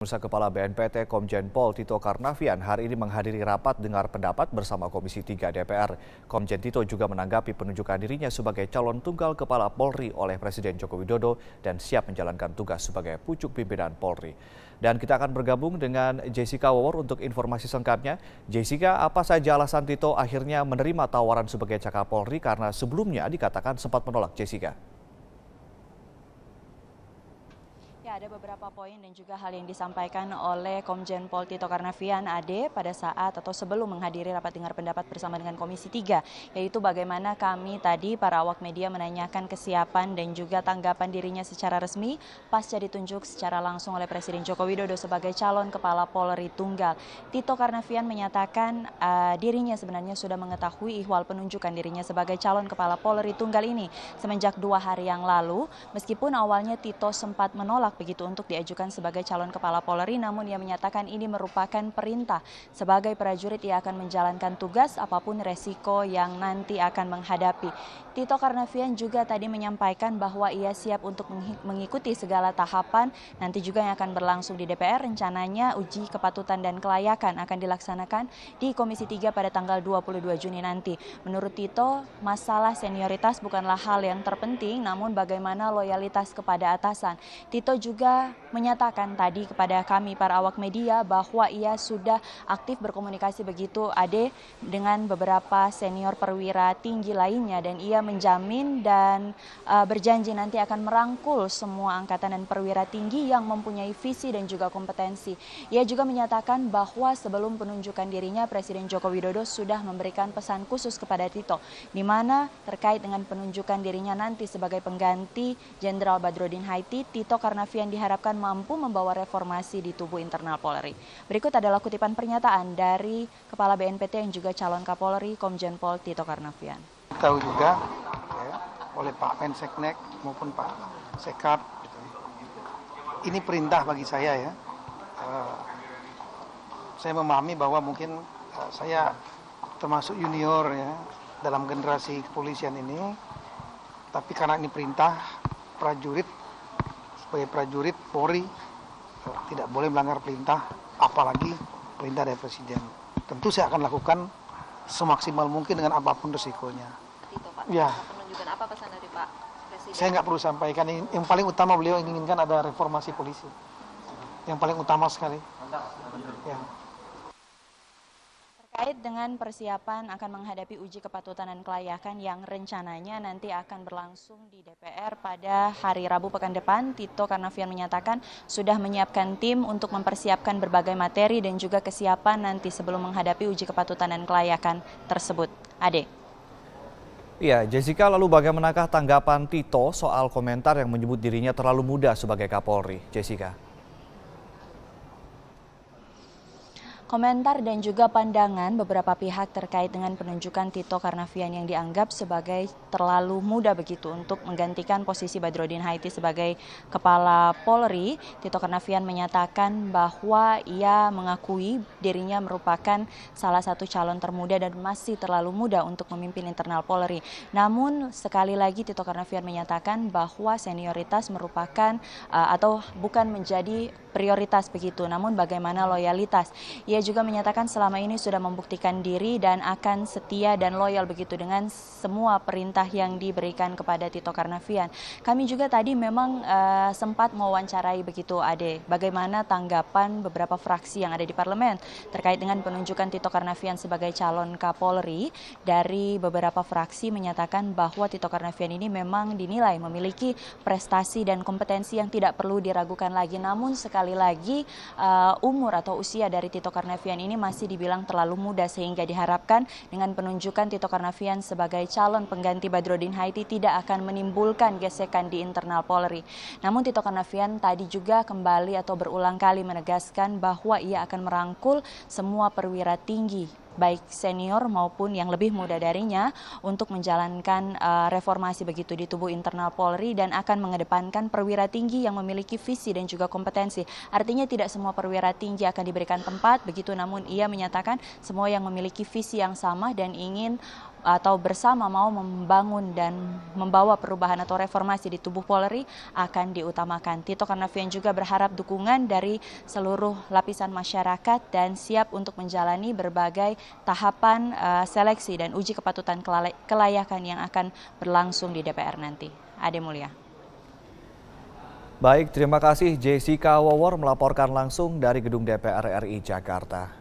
Bursa Kepala BNPT Komjen Pol Tito Karnavian hari ini menghadiri rapat dengar pendapat bersama Komisi 3 DPR. Komjen Tito juga menanggapi penunjukan dirinya sebagai calon tunggal Kepala Polri oleh Presiden Joko Widodo dan siap menjalankan tugas sebagai pucuk pimpinan Polri. Dan kita akan bergabung dengan Jessica Wawor untuk informasi lengkapnya. Jessica, apa saja alasan Tito akhirnya menerima tawaran sebagai cakap Polri karena sebelumnya dikatakan sempat menolak Jessica? ada beberapa poin dan juga hal yang disampaikan oleh Komjen Pol Tito Karnavian Ade pada saat atau sebelum menghadiri rapat dengar pendapat bersama dengan Komisi 3 yaitu bagaimana kami tadi para awak media menanyakan kesiapan dan juga tanggapan dirinya secara resmi pas jadi tunjuk secara langsung oleh Presiden Joko Widodo sebagai calon kepala Polri tunggal. Tito Karnavian menyatakan uh, dirinya sebenarnya sudah mengetahui ihwal penunjukan dirinya sebagai calon kepala Polri tunggal ini semenjak dua hari yang lalu meskipun awalnya Tito sempat menolak begitu untuk diajukan sebagai calon kepala Polri namun ia menyatakan ini merupakan perintah sebagai prajurit ia akan menjalankan tugas apapun resiko yang nanti akan menghadapi. Tito Karnavian juga tadi menyampaikan bahwa ia siap untuk mengikuti segala tahapan nanti juga yang akan berlangsung di DPR rencananya uji kepatutan dan kelayakan akan dilaksanakan di Komisi 3 pada tanggal 22 Juni nanti. Menurut Tito, masalah senioritas bukanlah hal yang terpenting namun bagaimana loyalitas kepada atasan. Tito juga juga menyatakan tadi kepada kami para awak media bahwa ia sudah aktif berkomunikasi begitu Ade dengan beberapa senior perwira tinggi lainnya dan ia menjamin dan uh, berjanji nanti akan merangkul semua angkatan dan perwira tinggi yang mempunyai visi dan juga kompetensi. Ia juga menyatakan bahwa sebelum penunjukan dirinya Presiden Joko Widodo sudah memberikan pesan khusus kepada Tito di mana terkait dengan penunjukan dirinya nanti sebagai pengganti Jenderal Badrodin Haiti Tito Karnavian yang diharapkan mampu membawa reformasi di tubuh internal Polri. Berikut adalah kutipan pernyataan dari Kepala BNPT yang juga calon Kapolri Komjen Pol Tito Karnavian. Tahu juga ya, oleh Pak Menseknek maupun Pak Sekap. Gitu ya. Ini perintah bagi saya ya. Eh, saya memahami bahwa mungkin eh, saya termasuk junior ya dalam generasi kepolisian ini. Tapi karena ini perintah prajurit sebagai prajurit Polri eh, tidak boleh melanggar perintah apalagi perintah dari presiden. Tentu saya akan lakukan semaksimal mungkin dengan apapun resikonya. Itu, Ya. apa pesan dari Pak Presiden? Saya nggak perlu sampaikan. Yang paling utama beliau inginkan ada reformasi polisi. Yang paling utama sekali. Ya terkait dengan persiapan akan menghadapi uji kepatutan dan kelayakan yang rencananya nanti akan berlangsung di DPR pada hari Rabu pekan depan, Tito Karnavian menyatakan sudah menyiapkan tim untuk mempersiapkan berbagai materi dan juga kesiapan nanti sebelum menghadapi uji kepatutan dan kelayakan tersebut. Ade. Iya, Jessica lalu bagaimanakah tanggapan Tito soal komentar yang menyebut dirinya terlalu muda sebagai Kapolri? Jessica. komentar dan juga pandangan beberapa pihak terkait dengan penunjukan Tito Karnavian yang dianggap sebagai terlalu muda begitu untuk menggantikan posisi Badrodin Haiti sebagai Kepala Polri. Tito Karnavian menyatakan bahwa ia mengakui dirinya merupakan salah satu calon termuda dan masih terlalu muda untuk memimpin internal Polri. Namun sekali lagi Tito Karnavian menyatakan bahwa senioritas merupakan uh, atau bukan menjadi prioritas begitu. Namun bagaimana loyalitas? Ia juga menyatakan selama ini sudah membuktikan diri dan akan setia dan loyal begitu dengan semua perintah yang diberikan kepada Tito Karnavian. Kami juga tadi memang uh, sempat mewawancarai begitu Ade, bagaimana tanggapan beberapa fraksi yang ada di parlemen terkait dengan penunjukan Tito Karnavian sebagai calon Kapolri dari beberapa fraksi menyatakan bahwa Tito Karnavian ini memang dinilai memiliki prestasi dan kompetensi yang tidak perlu diragukan lagi. Namun sekali lagi uh, umur atau usia dari Tito Karnavian Karnavian ini masih dibilang terlalu muda sehingga diharapkan dengan penunjukan Tito Karnavian sebagai calon pengganti Badrodin Haiti tidak akan menimbulkan gesekan di internal Polri. Namun Tito Karnavian tadi juga kembali atau berulang kali menegaskan bahwa ia akan merangkul semua perwira tinggi baik senior maupun yang lebih muda darinya untuk menjalankan uh, reformasi begitu di tubuh internal Polri dan akan mengedepankan perwira tinggi yang memiliki visi dan juga kompetensi. Artinya tidak semua perwira tinggi akan diberikan tempat begitu namun ia menyatakan semua yang memiliki visi yang sama dan ingin atau bersama mau membangun dan membawa perubahan atau reformasi di tubuh Polri akan diutamakan. Tito Karnavian juga berharap dukungan dari seluruh lapisan masyarakat dan siap untuk menjalani berbagai tahapan uh, seleksi dan uji kepatutan kelayakan yang akan berlangsung di DPR nanti. Ade Mulia. Baik, terima kasih Jessica Wawor melaporkan langsung dari Gedung DPR RI Jakarta.